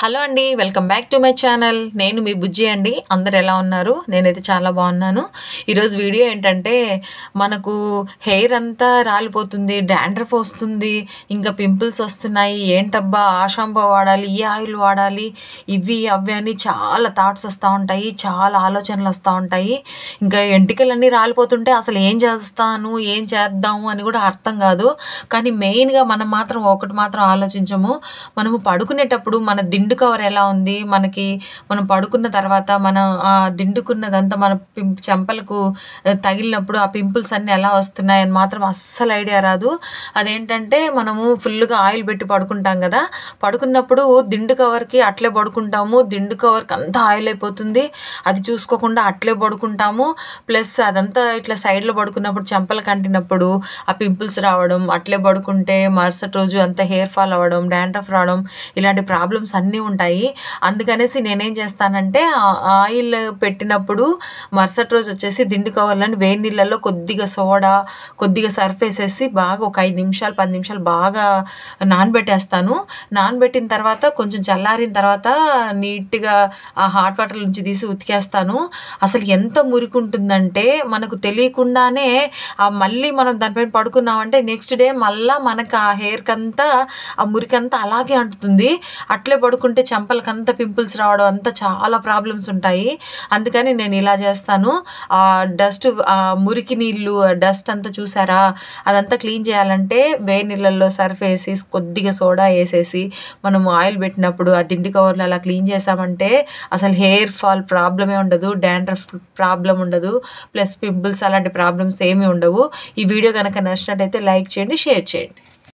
hello అండి welcome back to my channel నేను మీ బుజ్జి అండి అందరు ఎలా ఉన్నారు నేనైతే చాలా బాగున్నాను ఈరోజు వీడియో ఏంటంటే మనకు హెయిర్ అంతా రాలిపోతుంది డాండ్రఫ్ వస్తుంది ఇంకా పింపుల్స్ వస్తున్నాయి ఏంటబ్బా ఆ షాంపూ వాడాలి ఈ ఆయిల్ వాడాలి ఇవి అవి అని చాలా థాట్స్ వస్తూ ఉంటాయి చాలా ఆలోచనలు వస్తూ ఉంటాయి ఇంకా ఎంటికలన్నీ రాలిపోతుంటే అసలు ఏం చేస్తాను ఏం చేద్దాము అని కూడా అర్థం కాదు కానీ మెయిన్గా మనం మాత్రం ఒకటి మాత్రం ఆలోచించము మనము పడుకునేటప్పుడు మన దిండు దిండు కవర్ ఎలా ఉంది మనకి మనం పడుకున్న తర్వాత మనం ఆ దిండుకున్నదంతా మన చెంపలకు తగిలినప్పుడు ఆ పింపుల్స్ అన్నీ ఎలా వస్తున్నాయి అని మాత్రం అస్సలు ఐడియా రాదు అదేంటంటే మనము ఫుల్గా ఆయిల్ పెట్టి పడుకుంటాం కదా పడుకున్నప్పుడు దిండు కవర్కి అట్లే పడుకుంటాము దిండు కవర్కి అంతా ఆయిల్ అయిపోతుంది అది చూసుకోకుండా అట్లే పడుకుంటాము ప్లస్ అదంతా ఇట్లా సైడ్లో పడుకున్నప్పుడు చెంపలు కంటినప్పుడు ఆ పింపుల్స్ రావడం అట్లే పడుకుంటే మరుసటి రోజు అంతా హెయిర్ ఫాల్ అవ్వడం డాండ్రఫ్ రావడం ఇలాంటి ప్రాబ్లమ్స్ అన్నీ అన్నీ ఉంటాయి అందుకనేసి నేనేం చేస్తానంటే ఆయిల్ పెట్టినప్పుడు మరుసటి రోజు వచ్చేసి దిండు కవర్లను వేడి నీళ్ళల్లో కొద్దిగా సోడా కొద్దిగా సర్ఫ్ వేసేసి బాగా ఒక ఐదు నిమిషాలు పది నిమిషాలు బాగా నానబెట్టేస్తాను నానబెట్టిన తర్వాత కొంచెం చల్లారిన తర్వాత నీట్గా ఆ హాట్ వాటర్ నుంచి తీసి ఉతికేస్తాను అసలు ఎంత మురికి ఉంటుందంటే మనకు తెలియకుండానే ఆ మళ్ళీ మనం దానిపైన పడుకున్నామంటే నెక్స్ట్ డే మళ్ళీ మనకు ఆ హెయిర్కి అంతా ఆ మురికి అంతా అలాగే అంటుతుంది అట్లే పడుకు పడుకుంటే అంత పింపుల్స్ రావడం అంతా చాలా ప్రాబ్లమ్స్ ఉంటాయి అందుకని నేను ఇలా చేస్తాను ఆ డస్ట్ మురికి నీళ్ళు డస్ట్ అంతా చూసారా అదంతా క్లీన్ చేయాలంటే వేడి నీళ్ళల్లో సర్ఫ్ వేసి కొద్దిగా సోడా వేసేసి మనం ఆయిల్ పెట్టినప్పుడు ఆ దిండి కవర్లు అలా క్లీన్ చేసామంటే అసలు హెయిర్ ఫాల్ ప్రాబ్లమే ఉండదు డాండ్రఫ్ ప్రాబ్లం ఉండదు ప్లస్ పింపుల్స్ అలాంటి ప్రాబ్లమ్స్ ఏమీ ఉండవు ఈ వీడియో కనుక నచ్చినట్టయితే లైక్ చేయండి షేర్ చేయండి